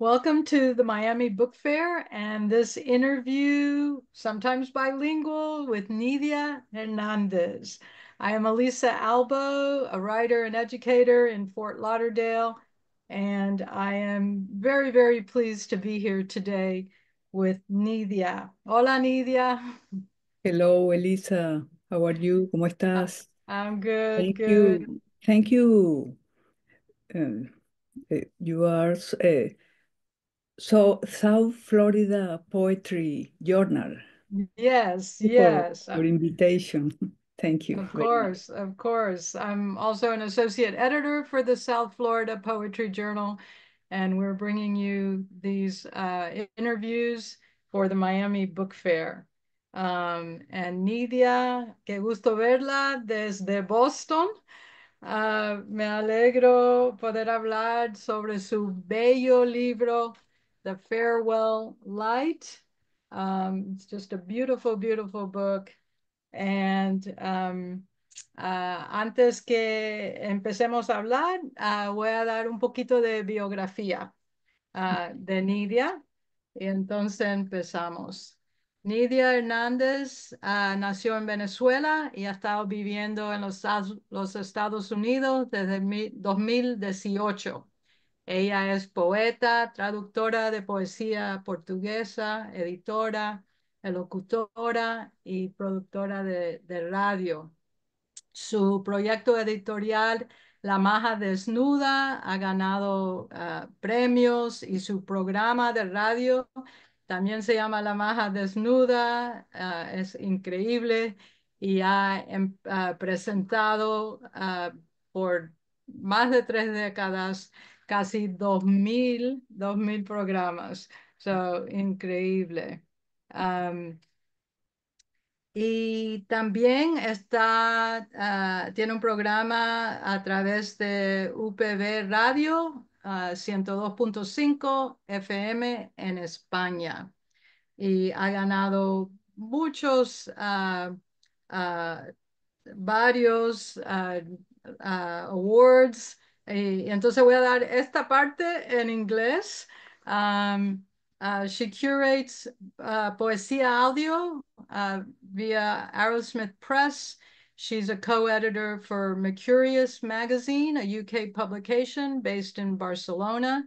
Welcome to the Miami Book Fair and this interview, sometimes bilingual, with Nidia Hernandez. I am Elisa Albo, a writer and educator in Fort Lauderdale, and I am very, very pleased to be here today with Nidia. Hola, Nidia. Hello, Elisa. How are you? ¿Cómo estás? I'm good. Thank good. you. Thank you. Um, eh, you are. Uh, so, South Florida Poetry Journal. Yes, yes. Your invitation. Thank you. Of course, much. of course. I'm also an associate editor for the South Florida Poetry Journal, and we're bringing you these uh, interviews for the Miami Book Fair. Um, and Nidia, que gusto verla desde Boston. Uh, me alegro poder hablar sobre su bello libro The Farewell Light. Um, it's just a beautiful, beautiful book. And um, uh, antes que empecemos a hablar, uh, voy a dar un poquito de biografía uh, de Nidia. Y entonces empezamos. Nidia Hernández nació en Venezuela y ha estado viviendo en los, los Estados Unidos desde 2018. Ella es poeta, traductora de poesía portuguesa, editora, locutora y productora de, radio. Su proyecto editorial La Maja Desnuda ha ganado ah, premios y su programa de radio también se llama La Maja Desnuda. Ah, es increíble y ha em, ah, presentado por más de tres décadas casi dos mil programas. So, increíble. y también está, ah, tiene un programa a través de UPB Radio 102.5 ah, FM en España. Y ha ganado muchos, ah, varios awards Y, eh, entonces voy a dar esta parte en inglés. Um, uh, she curates uh, poesía audio uh, via Arrowsmith Press. She's a co-editor for Mercurius magazine, a UK publication based in Barcelona,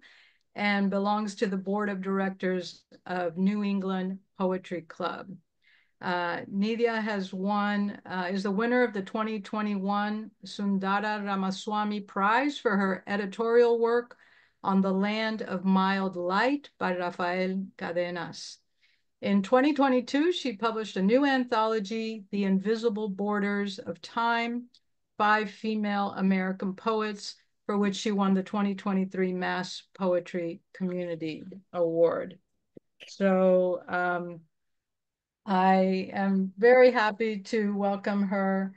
and belongs to the board of directors of New England Poetry Club. Uh, has won, uh, is the winner of the 2021 Sundara Ramaswamy Prize for her editorial work on the Land of Mild Light by Rafael Cadenas. In 2022, she published a new anthology, The Invisible Borders of Time, Five Female American Poets, for which she won the 2023 Mass Poetry Community Award. So um, I am very happy to welcome her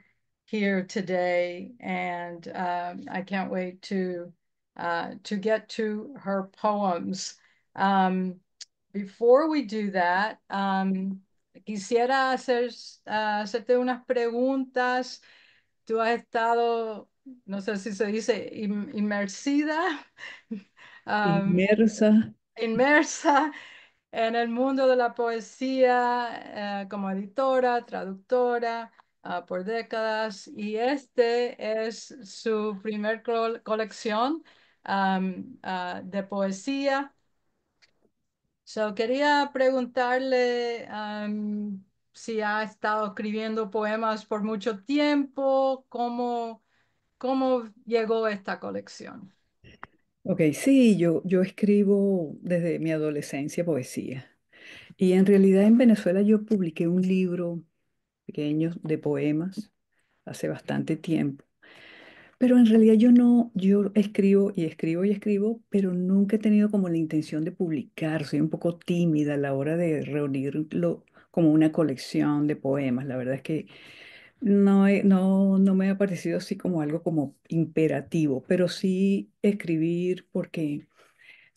here today, and um, I can't wait to uh, to get to her poems. Um, before we do that, um, quisiera hacer, uh, hacerte unas preguntas. Tú has estado, no sé si se dice, in, inmersida. Um, inmersa. Inmersa en el mundo de la poesía eh, como editora, traductora ah, por décadas y este es su primer colección ah, de poesía. So, quería preguntarle si ha estado escribiendo poemas por mucho tiempo, cómo, cómo llegó esta colección. Ok, sí, yo, yo escribo desde mi adolescencia poesía. Y en realidad en Venezuela yo publiqué un libro pequeño de poemas hace bastante tiempo. Pero en realidad yo no, yo escribo y escribo y escribo, pero nunca he tenido como la intención de publicar. Soy un poco tímida a la hora de reunirlo como una colección de poemas. La verdad es que eh, no, no me ha parecido así como algo como imperativo, pero sí escribir porque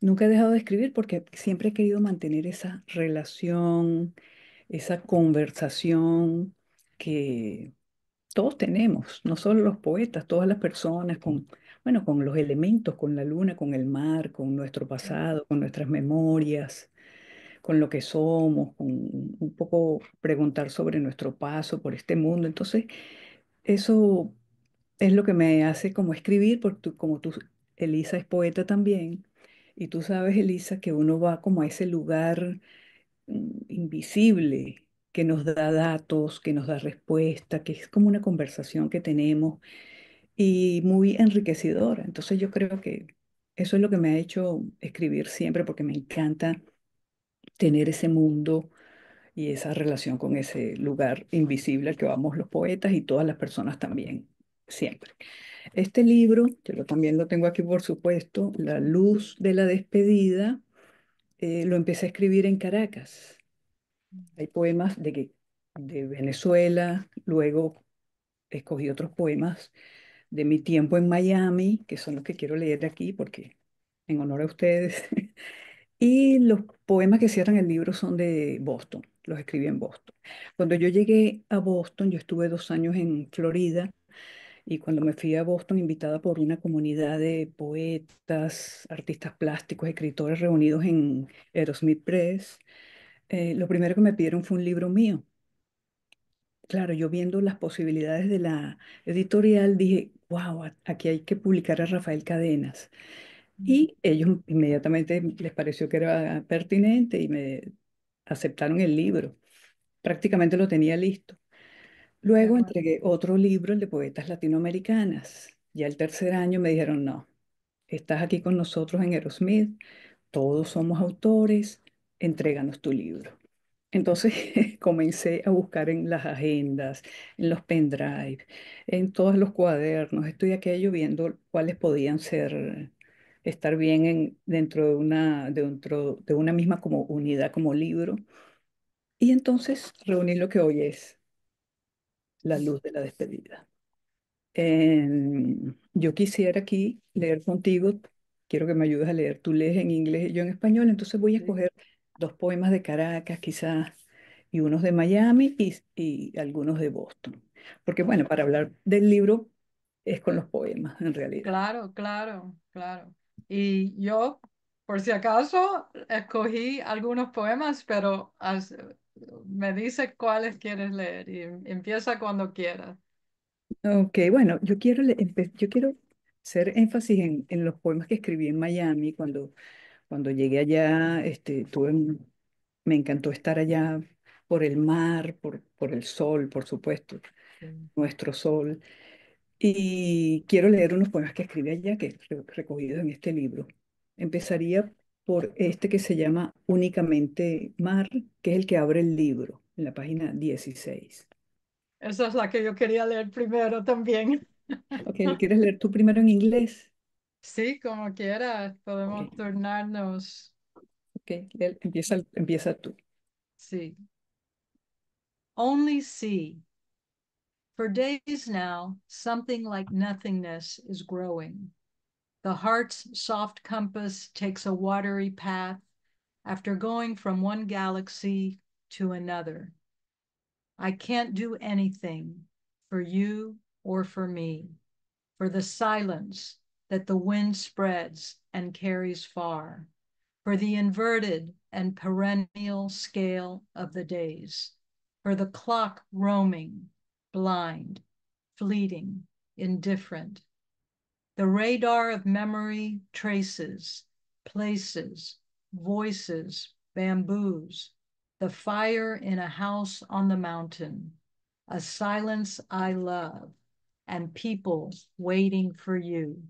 nunca he dejado de escribir porque siempre he querido mantener esa relación, esa conversación que todos tenemos, no solo los poetas, todas las personas con, bueno, con los elementos, con la luna, con el mar, con nuestro pasado, con nuestras memorias con lo que somos, con un poco preguntar sobre nuestro paso por este mundo. Entonces, eso es lo que me hace como escribir, porque como tú, Elisa es poeta también, y tú sabes, Elisa, que uno va como a ese lugar mm, invisible que nos da datos, que nos da respuesta, que es como una conversación que tenemos y muy enriquecedora. Entonces yo creo que eso es lo que me ha hecho escribir siempre porque me encanta tener ese mundo y esa relación con ese lugar invisible al que vamos los poetas y todas las personas también, siempre. Este libro, yo también lo tengo aquí por supuesto, La luz de la despedida, eh, lo empecé a escribir en Caracas. Hay poemas de, de Venezuela, luego escogí otros poemas de mi tiempo en Miami, que son los que quiero leer de aquí porque en honor a ustedes. Y los poemas que cierran el libro son de Boston, los escribí en Boston. Cuando yo llegué a Boston, yo estuve dos años en Florida y cuando me fui a Boston, invitada por una comunidad de poetas, artistas plásticos, escritores reunidos en Erosmith Press, eh, lo primero que me pidieron fue un libro mío. Claro, yo viendo las posibilidades de la editorial dije, wow, aquí hay que publicar a Rafael Cadenas. Y ellos inmediatamente les pareció que era pertinente y me aceptaron el libro. Prácticamente lo tenía listo. Luego entregué otro libro, el de poetas latinoamericanas. Ya el tercer año me dijeron, no, estás aquí con nosotros en Aerosmith, todos somos autores, entréganos tu libro. Entonces comencé a buscar en las agendas, en los pendrives, en todos los cuadernos, estoy aquello viendo cuáles podían ser estar bien en, dentro, de una, dentro de una misma como unidad, como libro. Y entonces reunir lo que hoy es la luz de la despedida. Em, yo quisiera aquí leer contigo, quiero que me ayudes a leer, tú lees en inglés y yo en español, entonces voy a escoger dos poemas de Caracas quizás y unos de Miami y, y algunos de Boston. Porque bueno, para hablar del libro es con los poemas en realidad. Claro, claro, claro. Y yo, por si acaso, escogí algunos poemas, pero me dice cuáles quieres leer y empieza cuando quieras. Ok, bueno, yo quiero, yo quiero hacer énfasis en, los poemas que escribí en Miami cuando, cuando llegué allá, este, tuve, me encantó estar allá por el mar, por, por el sol, por supuesto, nuestro sol. Y quiero leer unos poemas que escribe allá, que recogido en este libro. Empezaría por este que se llama Únicamente Mar, que es el que abre el libro, en la página 16. Esa es la que yo quería leer primero también. quieres leer tú primero en inglés? Sí, como quieras, podemos okay. turnarnos. empieza, empieza tú. Sí. Only see. For days now, something like nothingness is growing. The heart's soft compass takes a watery path after going from one galaxy to another. I can't do anything for you or for me, for the silence that the wind spreads and carries far, for the inverted and perennial scale of the days, for the clock roaming blind, fleeting, indifferent. The radar of memory traces, places, voices, bamboos, the fire in a house on the mountain, a silence I love, and people waiting for you.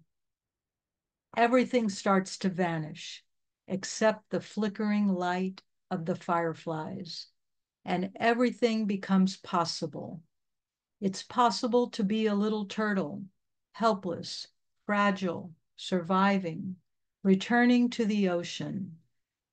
Everything starts to vanish except the flickering light of the fireflies, and everything becomes possible it's possible to be a little turtle, helpless, fragile, surviving, returning to the ocean,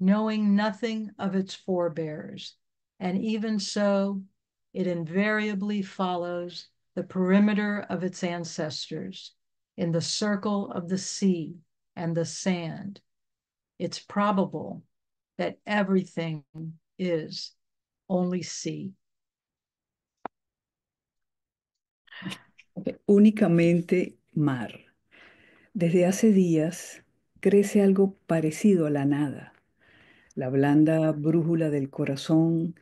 knowing nothing of its forebears. And even so, it invariably follows the perimeter of its ancestors in the circle of the sea and the sand. It's probable that everything is only sea. Únicamente mar. Desde hace días crece algo parecido a la nada. La blanda brújula del corazón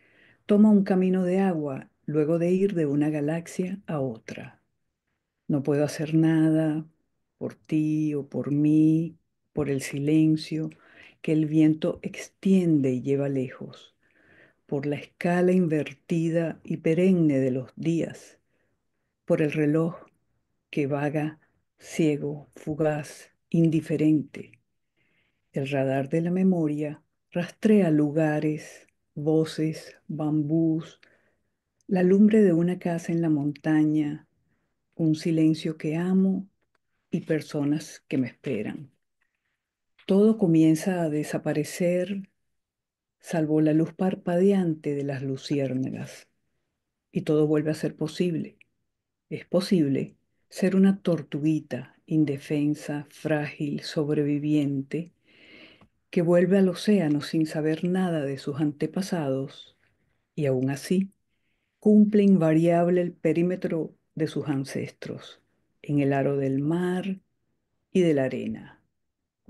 toma un camino de agua luego de ir de una galaxia a otra. No puedo hacer nada por ti o por mí, por el silencio que el viento extiende y lleva lejos, por la escala invertida y perenne de los días por el reloj que vaga ciego, fugaz, indiferente. El radar de la memoria rastrea lugares, voces, bambús, la lumbre de una casa en la montaña, un silencio que amo y personas que me esperan. Todo comienza a desaparecer, salvo la luz parpadeante de las luciérnagas, y todo vuelve a ser posible. Es posible ser una tortuguita indefensa, frágil, sobreviviente, que vuelve al océano sin saber nada de sus antepasados y aún así cumple invariable el perímetro de sus ancestros, en el aro del mar y de la arena.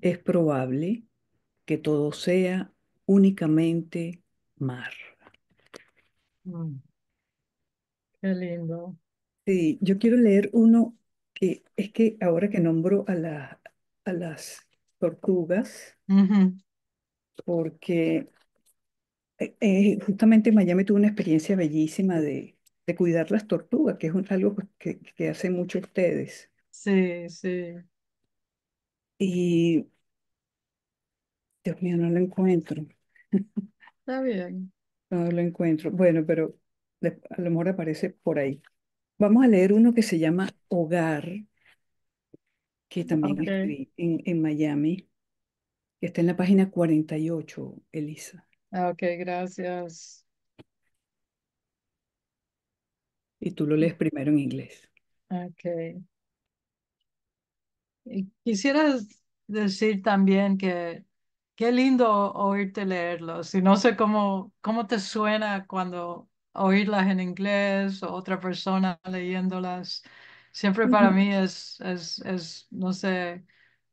Es probable que todo sea únicamente mar. Mm. Qué lindo. Sí, yo quiero leer uno que es que ahora que nombro a, la, a las tortugas, porque eh, eh, justamente Miami tuvo una experiencia bellísima de, de cuidar las tortugas, que es algo pues, que, que hacen mucho ustedes. Sí, sí. Y, Dios mío, no lo encuentro. Está bien. No lo encuentro. Bueno, pero a lo mejor aparece por ahí. Vamos a leer uno que se llama Hogar, que también es en, Miami, que está en la página 48, Elisa. Ah, ok, gracias. Y tú lo lees primero en inglés. Ok. quisiera decir también que qué lindo oírte leerlo. Si no sé cómo, cómo te suena cuando oírlas en inglés o otra persona leyéndolas, siempre para mí es, es, es no sé,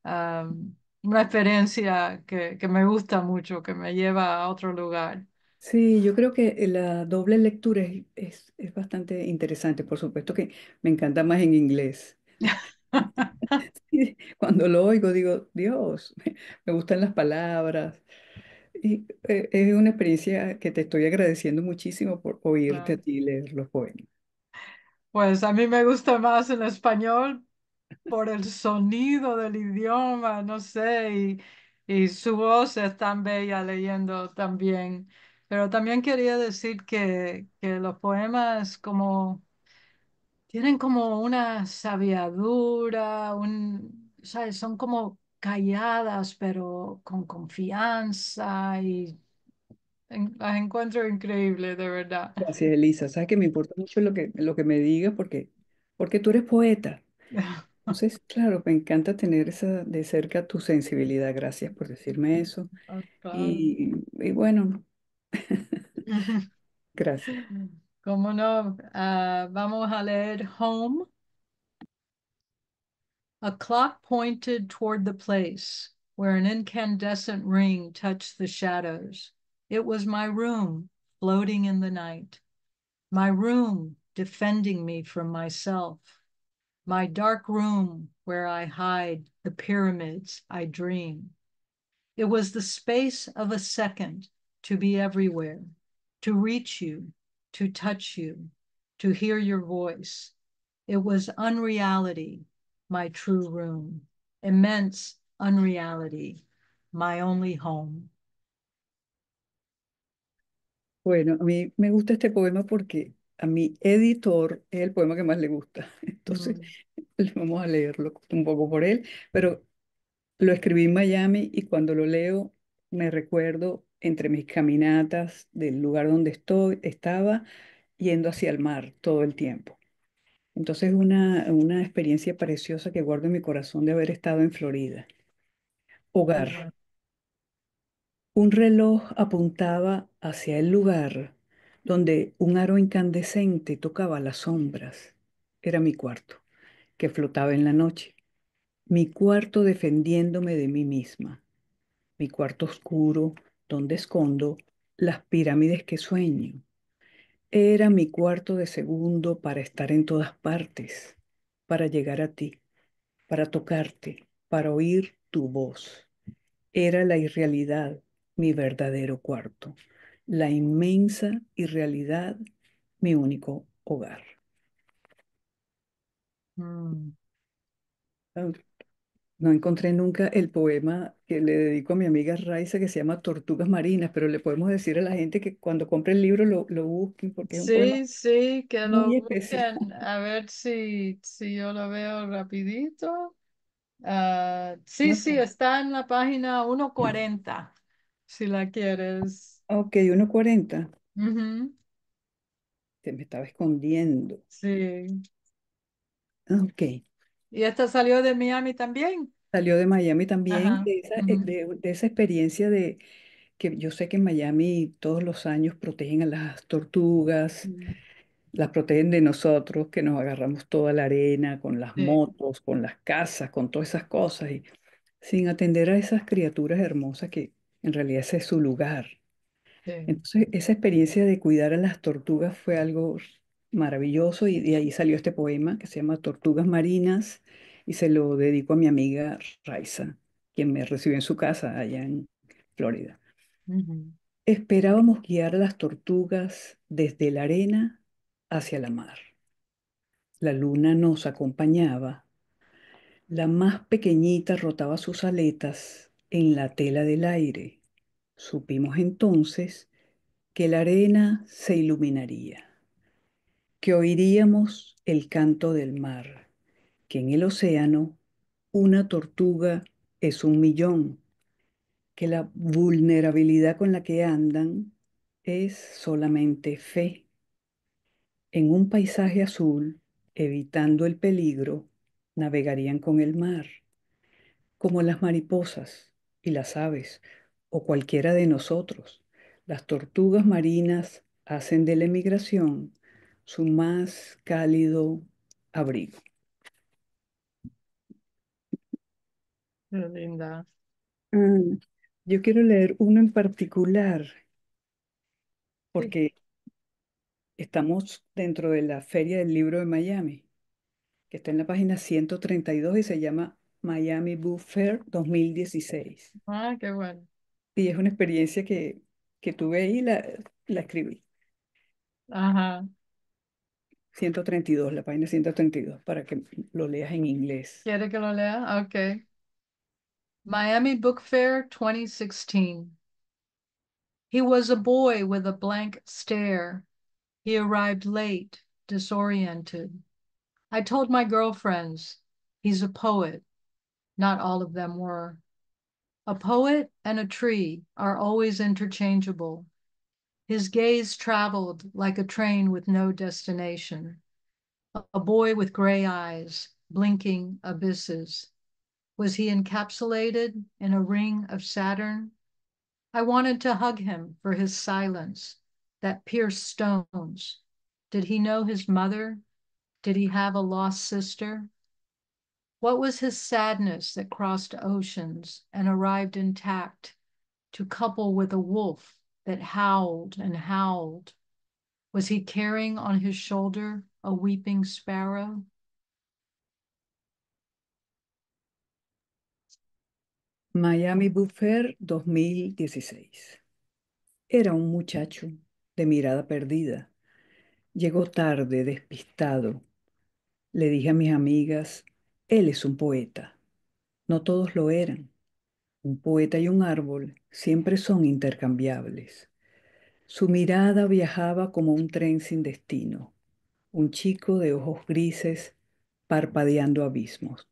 una experiencia que, que me gusta mucho, que me lleva a otro lugar. Sí, yo creo que eh, la doble lectura es, es, es, bastante interesante. Por supuesto que me encanta más en inglés. Cuando lo oigo digo, Dios, me gustan las palabras, y eh, es una experiencia que te estoy agradeciendo muchísimo por oírte a ti leer los poemas. Pues a mí me gusta más el español por el sonido del idioma, no sé, y, su voz es tan bella leyendo también. Pero también quería decir que, que los poemas como tienen como una sabiadura, un, ¿sabes? son como calladas, pero con confianza y las encuentro increíble de verdad. Gracias, Elisa. Sabes que me importa mucho lo que, lo que me digas porque, porque tú eres poeta. Entonces, claro, me encanta tener esa, de cerca tu sensibilidad. Gracias por decirme eso. Y, bueno, gracias. Cómo no, ah, vamos a leer Home A clock pointed toward the place where an incandescent ring touched the shadows. It was my room floating in the night, my room defending me from myself, my dark room where I hide the pyramids I dream. It was the space of a second to be everywhere, to reach you, to touch you, to hear your voice. It was unreality my true room, immense unreality, my only home. Bueno, a mí me gusta este poema porque a mi editor es el poema que más le gusta. Entonces, mm. vamos a leerlo un poco por él, pero lo escribí en Miami y cuando lo leo me recuerdo entre mis caminatas del lugar donde estoy, estaba yendo hacia el mar todo el tiempo. Entonces, una, experiencia preciosa que guardo en mi corazón de haber estado en Florida. Hogar. Un reloj apuntaba hacia el lugar donde un aro incandescente tocaba las sombras. Era mi cuarto, que flotaba en la noche. Mi cuarto defendiéndome de mí misma. Mi cuarto oscuro, donde escondo las pirámides que sueño era mi cuarto de segundo para estar en todas partes, para llegar a ti, para tocarte, para oír tu voz. Era la irrealidad, mi verdadero cuarto, la inmensa irrealidad, mi único hogar. Mm. No encontré nunca el poema que le dedico a mi amiga Raiza que se llama Tortugas Marinas, pero le podemos decir a la gente que cuando compre el libro lo, busquen porque Sí, sí, que lo busquen. A ver si, si yo lo veo rapidito. Ah, sí, sí, está en la página 140, si la quieres. Ok, 140. Se me estaba escondiendo. Sí. Ok. Y esta salió de Miami también. Salió de Miami también, eh, de, esa, experiencia de que yo sé que en Miami todos los años protegen a las tortugas, mm. las protegen de nosotros, que nos agarramos toda la arena con las motos, con las casas, con todas esas cosas, y sin atender a esas criaturas hermosas que en realidad es su lugar. Entonces, esa experiencia de cuidar a las tortugas fue algo maravilloso y de ahí salió este poema que se llama Tortugas Marinas y se lo dedico a mi amiga Raiza, quien me recibió en su casa allá en Florida. Esperábamos guiar las tortugas desde la arena hacia la mar. La luna nos acompañaba. La más pequeñita rotaba sus aletas en la tela del aire. Supimos entonces que la arena se iluminaría que oiríamos el canto del mar, que en el océano una tortuga es un millón, que la vulnerabilidad con la que andan es solamente fe. En un paisaje azul, evitando el peligro, navegarían con el mar, como las mariposas y las aves, o cualquiera de nosotros. Las tortugas marinas hacen de la emigración su más cálido abrigo. linda. Mm, yo quiero leer uno en particular, porque estamos dentro de la Feria del Libro de Miami, que está en la página 132 y se llama Miami Book Fair 2016. Ah, qué bueno. Y es una experiencia que, que tuve y la, la escribí. Ajá. 132, la página 132, para que lo leas en inglés. ¿Quiere que lo lea? Ok. Miami Book Fair 2016. He was a boy with a blank stare. He arrived late, disoriented. I told my girlfriends, he's a poet. Not all of them were. A poet and a tree are always interchangeable. His gaze traveled like a train with no destination. A boy with gray eyes, blinking abysses. Was he encapsulated in a ring of Saturn? I wanted to hug him for his silence that pierced stones. Did he know his mother? Did he have a lost sister? What was his sadness that crossed oceans and arrived intact to couple with a wolf that howled and howled? Was he carrying on his shoulder a weeping sparrow? Miami Buffer 2016. Era un muchacho de mirada perdida. Llegó tarde, despistado. Le dije a mis amigas, él es un poeta. No todos lo eran un poeta y un árbol siempre son intercambiables. Su mirada viajaba como un tren sin destino, un chico de ojos grises parpadeando abismos.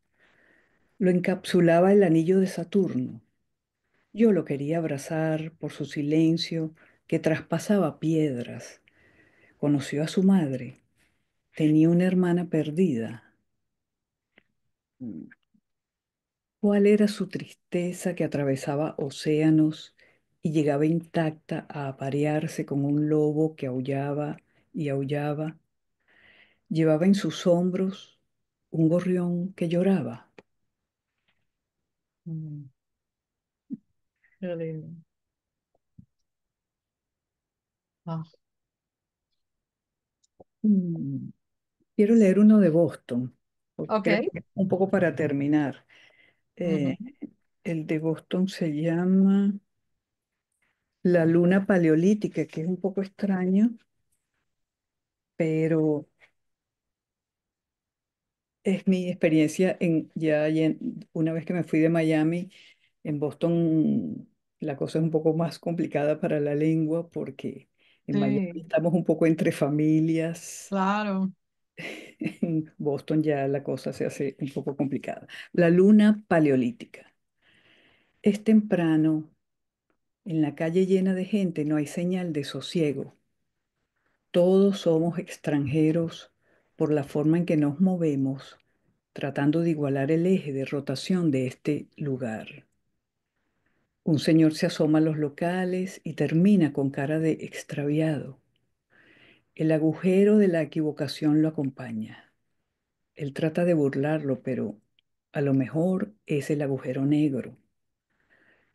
Lo encapsulaba el anillo de Saturno. Yo lo quería abrazar por su silencio que traspasaba piedras. Conoció a su madre. Tenía una hermana perdida. ¿Cuál era su tristeza que atravesaba océanos y llegaba intacta a aparearse con un lobo que aullaba y aullaba? Llevaba en sus hombros un gorrión que lloraba. Mm. Ah. Mm. Quiero leer uno de Boston, un poco para terminar. Eh, el de Boston se llama La Luna Paleolítica, que es un poco extraño, pero es mi experiencia en, ya en, una vez que me fui de Miami, en Boston la cosa es un poco más complicada para la lengua porque en Miami estamos un poco entre familias. Claro en Boston ya la cosa se hace un poco complicada. La luna paleolítica. Es temprano, en la calle llena de gente no hay señal de sosiego. Todos somos extranjeros por la forma en que nos movemos, tratando de igualar el eje de rotación de este lugar. Un señor se asoma a los locales y termina con cara de extraviado el agujero de la equivocación lo acompaña. Él trata de burlarlo, pero a lo mejor es el agujero negro.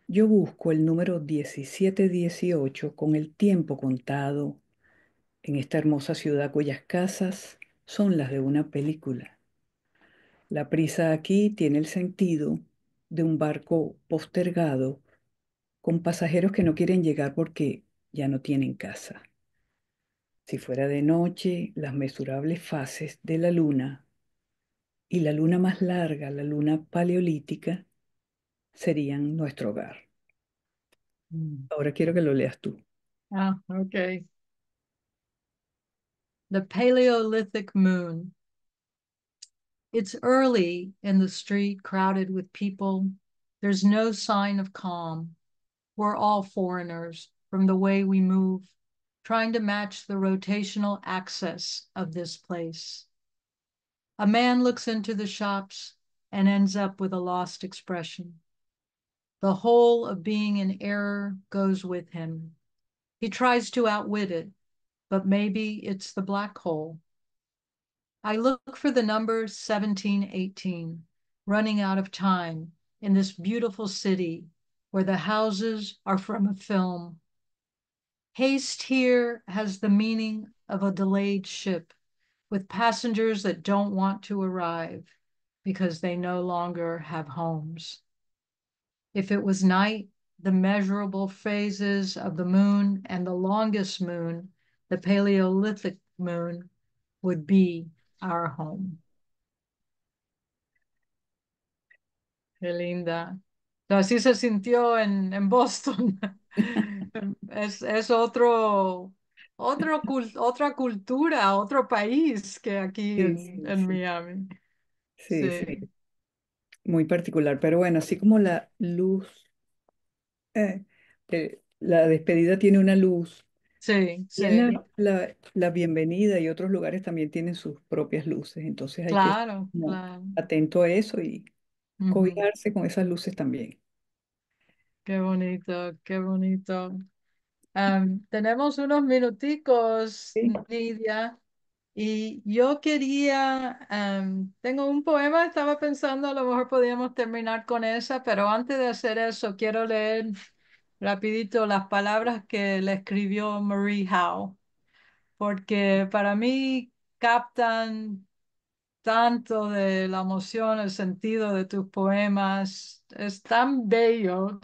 Yo busco el número 1718 con el tiempo contado en esta hermosa ciudad cuyas casas son las de una película. La prisa aquí tiene el sentido de un barco postergado con pasajeros que no quieren llegar porque ya no tienen casa. Si fuera de noche, las mesurables fases de la luna y la luna más larga, la luna paleolítica, serían nuestro hogar. Mm. Ahora quiero que lo leas tú. Ah, ok. The Paleolithic Moon. It's early in the street, crowded with people. There's no sign of calm. We're all foreigners from the way we move trying to match the rotational axis of this place. A man looks into the shops and ends up with a lost expression. The whole of being in error goes with him. He tries to outwit it, but maybe it's the black hole. I look for the number 1718, running out of time in this beautiful city where the houses are from a film Haste here has the meaning of a delayed ship with passengers that don't want to arrive because they no longer have homes. If it was night, the measurable phases of the moon and the longest moon, the Paleolithic moon, would be our home. Qué linda. Así se sintió en, en Boston. Es, otro, otro otra cultura, otro país que aquí en, Miami. Sí, sí, Muy particular, pero bueno, así como la luz, eh, la despedida tiene una luz. Sí, la, bienvenida y otros lugares también tienen sus propias luces, entonces hay que estar atento a eso y cobijarse con esas luces también. Qué bonito, qué bonito. tenemos unos minuticos, Nidia. Lidia, y yo quería, tengo un poema, estaba pensando, a lo mejor podíamos terminar con esa, pero antes de hacer eso, quiero leer rapidito las palabras que le escribió Marie Howe, porque para mí captan tanto de la emoción, el sentido de tus poemas, es tan bello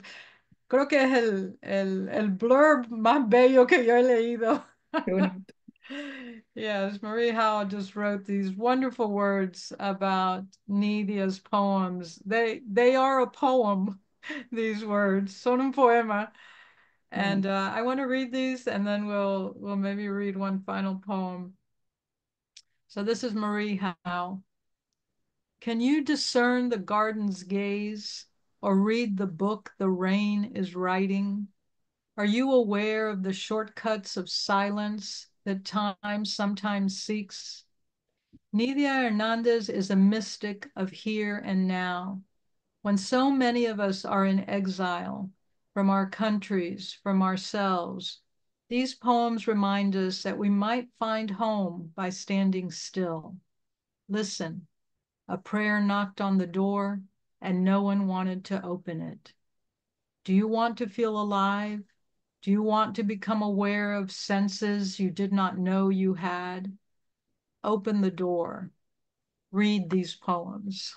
creo que es el, el, el blurb más bello que yo he leído. yes, Marie Howell just wrote these wonderful words about Nidia's poems. They they are a poem, these words. Son un poema. And mm. uh, I want to read these and then we'll we'll maybe read one final poem. So this is Marie Howe. Can you discern the garden's gaze? or read the book the rain is writing? Are you aware of the shortcuts of silence that time sometimes seeks? Nidia Hernandez is a mystic of here and now. When so many of us are in exile from our countries, from ourselves, these poems remind us that we might find home by standing still. Listen, a prayer knocked on the door, and no one wanted to open it. Do you want to feel alive? Do you want to become aware of senses you did not know you had? Open the door. Read these poems.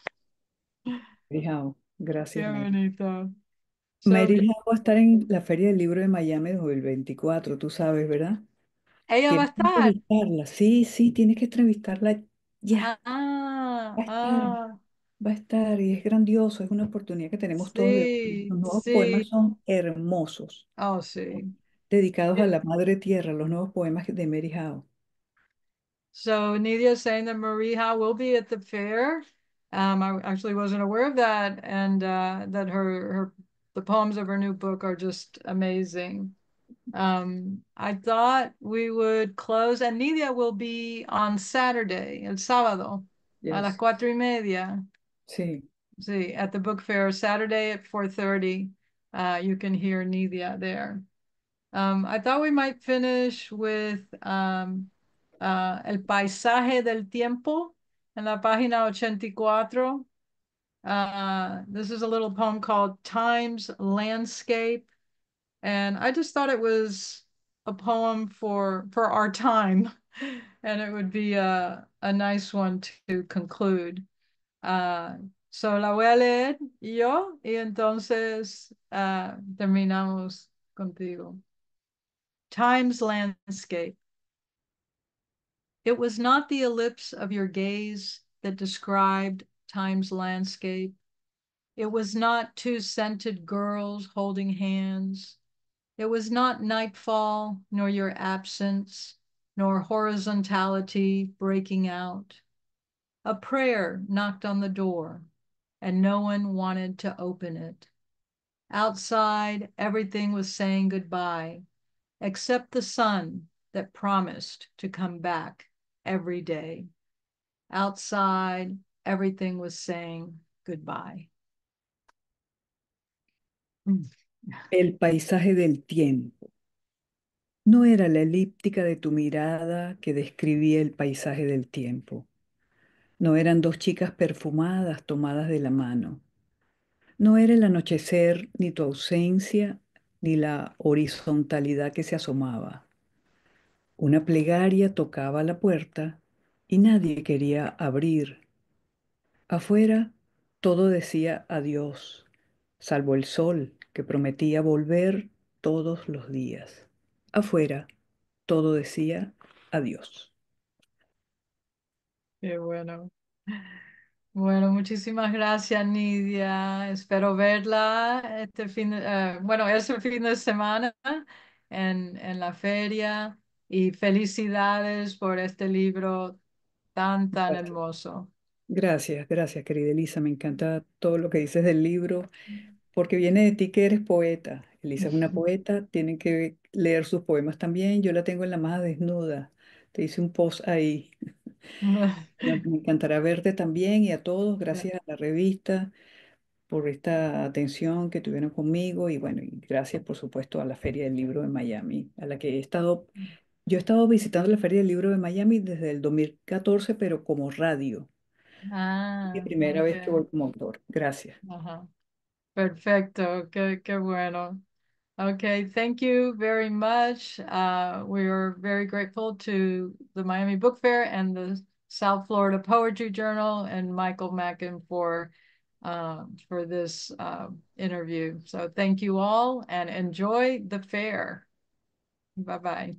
Rijao, gracias. Bienvenido. So, Mary Rijao va a estar en la Feria del Libro de Miami 2024, tú sabes, ¿verdad? Ella va a estar. Entrevistarla. Sí, sí, tienes que entrevistarla ya. Ah, ah va a estar y es grandioso, es una oportunidad que tenemos todos. Los nuevos sí. poemas son hermosos. oh, sí. Dedicados yeah. a eh la Madre Tierra, los nuevos poemas de Mary Howe. So Nidia is saying that Marie Howe will be at the fair. Um, I actually wasn't aware of that, and uh, that her her the poems of her new book are just amazing. Um, I thought we would close, and Nidia will be on Saturday, el sábado, yes. a las cuatro y media. Sí. Sí, at the book fair Saturday at 4.30. Uh, you can hear Nidia there. Um, I thought we might finish with um, uh, El Paisaje del Tiempo en la página 84. Uh, this is a little poem called Time's Landscape. And I just thought it was a poem for, for our time. And it would be a, a nice one to conclude. Uh, so la voy a leer yo y entonces uh, terminamos contigo. Time's landscape. It was not the ellipse of your gaze that described time's landscape. It was not two scented girls holding hands. It was not nightfall, nor your absence, nor horizontality breaking out. A prayer knocked on the door, and no one wanted to open it. Outside, everything was saying goodbye, except the sun that promised to come back every day. Outside, everything was saying goodbye. Hmm. El paisaje del tiempo. No era la elíptica de tu mirada que describía el paisaje del tiempo. No eran dos chicas perfumadas tomadas de la mano. No era el anochecer, ni tu ausencia, ni la horizontalidad que se asomaba. Una plegaria tocaba la puerta y nadie quería abrir. Afuera todo decía adiós, salvo el sol que prometía volver todos los días. Afuera todo decía adiós bueno. Bueno, muchísimas gracias, Nidia. Espero verla este fin, de, eh, bueno, fin de semana en, en la feria y felicidades por este libro tan, tan hermoso. Gracias, gracias, querida Elisa. Me encanta todo lo que dices del libro, mm. porque viene de ti que eres poeta. Elisa es una poeta, tienen que leer sus poemas también. Yo la tengo en la más desnuda. Te hice un post ahí. Me encantará verte también y a todos. Gracias a la revista por esta atención que tuvieron conmigo y bueno, y gracias por supuesto a la Feria del Libro de Miami, a la que he estado, mm. yo he estado visitando la Feria del Libro de Miami desde el 2014, pero como radio. Ah, primera vez que voy como autor. Gracias. Perfecto, qué, qué bueno. Okay, thank you very much. Uh, we are very grateful to the Miami Book Fair and the South Florida Poetry Journal and Michael Mackin for uh, for this uh, interview. So thank you all and enjoy the fair. Bye-bye.